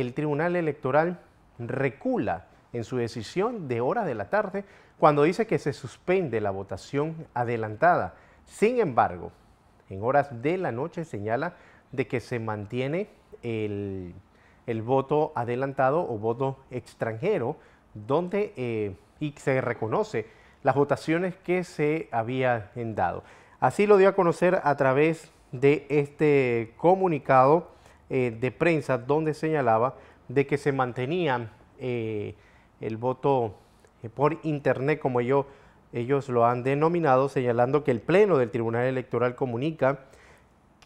el Tribunal Electoral recula en su decisión de horas de la tarde cuando dice que se suspende la votación adelantada. Sin embargo, en horas de la noche señala de que se mantiene el, voto adelantado o voto extranjero, donde eh, y se reconoce las votaciones que se habían dado. Así lo dio a conocer a través de este comunicado eh, de prensa donde señalaba de que se mantenía eh, el voto eh, por internet, como ellos, ellos lo han denominado, señalando que el Pleno del Tribunal Electoral comunica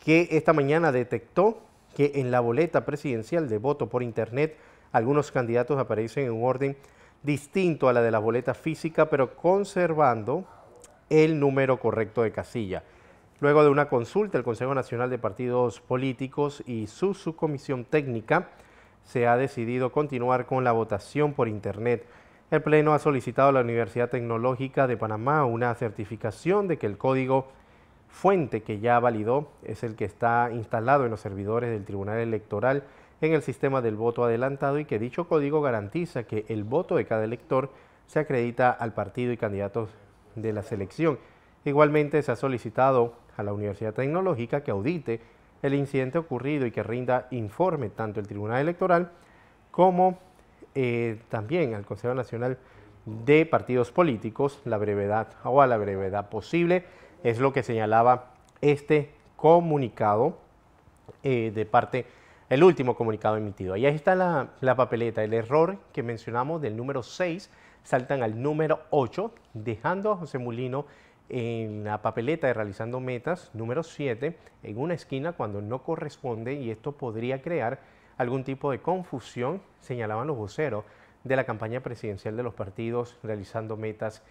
que esta mañana detectó que en la boleta presidencial de voto por internet algunos candidatos aparecen en un orden distinto a la de la boleta física, pero conservando el número correcto de casilla. Luego de una consulta, el Consejo Nacional de Partidos Políticos y su subcomisión técnica se ha decidido continuar con la votación por Internet. El Pleno ha solicitado a la Universidad Tecnológica de Panamá una certificación de que el código fuente que ya validó es el que está instalado en los servidores del Tribunal Electoral en el sistema del voto adelantado y que dicho código garantiza que el voto de cada elector se acredita al partido y candidato de la selección. Igualmente se ha solicitado a la Universidad Tecnológica que audite el incidente ocurrido y que rinda informe tanto el Tribunal Electoral como eh, también al Consejo Nacional de Partidos Políticos la brevedad o a la brevedad posible. Es lo que señalaba este comunicado eh, de parte, el último comunicado emitido. Y ahí está la, la papeleta, el error que mencionamos del número 6, saltan al número 8, dejando a José Mulino en la papeleta de realizando metas número 7 en una esquina cuando no corresponde y esto podría crear algún tipo de confusión, señalaban los voceros de la campaña presidencial de los partidos realizando metas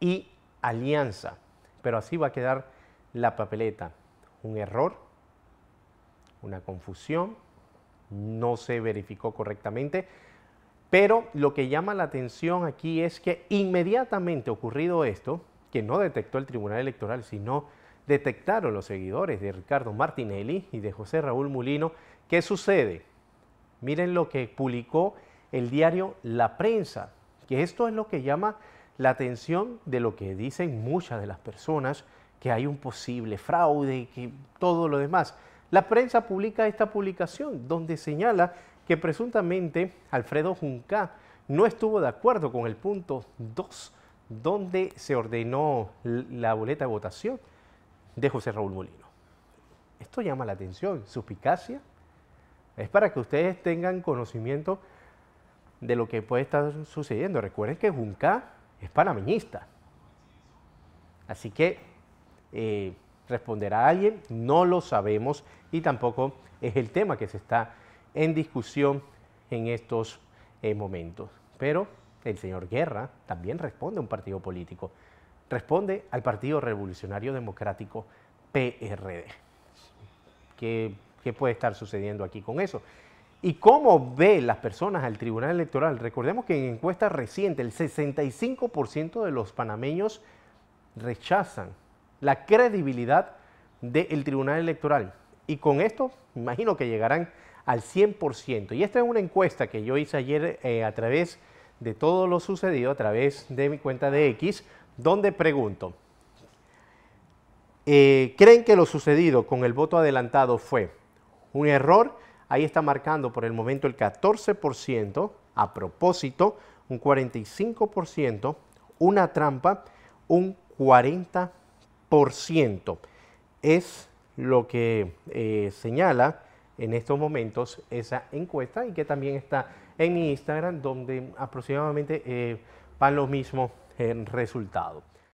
y alianza. Pero así va a quedar la papeleta. Un error, una confusión, no se verificó correctamente. Pero lo que llama la atención aquí es que inmediatamente ocurrido esto, que no detectó el Tribunal Electoral, sino detectaron los seguidores de Ricardo Martinelli y de José Raúl Mulino. ¿Qué sucede? Miren lo que publicó el diario La Prensa, que esto es lo que llama la atención de lo que dicen muchas de las personas, que hay un posible fraude y que todo lo demás. La prensa publica esta publicación donde señala que presuntamente Alfredo Junca no estuvo de acuerdo con el punto 2 donde se ordenó la boleta de votación de José Raúl Molino. Esto llama la atención, suspicacia. Es para que ustedes tengan conocimiento de lo que puede estar sucediendo. Recuerden que Junca es panameñista. Así que eh, responderá alguien, no lo sabemos y tampoco es el tema que se está en discusión en estos eh, momentos. Pero el señor Guerra también responde a un partido político. Responde al Partido Revolucionario Democrático PRD. ¿Qué, puede estar sucediendo aquí con eso? ¿Y cómo ve las personas al Tribunal Electoral? Recordemos que en encuesta reciente el 65% de los panameños rechazan la credibilidad del Tribunal Electoral. Y con esto, imagino que llegarán al 100%. Y esta es una encuesta que yo hice ayer eh, a través de de todo lo sucedido a través de mi cuenta de X, donde pregunto, eh, ¿creen que lo sucedido con el voto adelantado fue un error? Ahí está marcando por el momento el 14%, a propósito, un 45%, una trampa, un 40%. Es lo que eh, señala en estos momentos esa encuesta y que también está en mi Instagram, donde aproximadamente eh, van los mismos eh, resultados.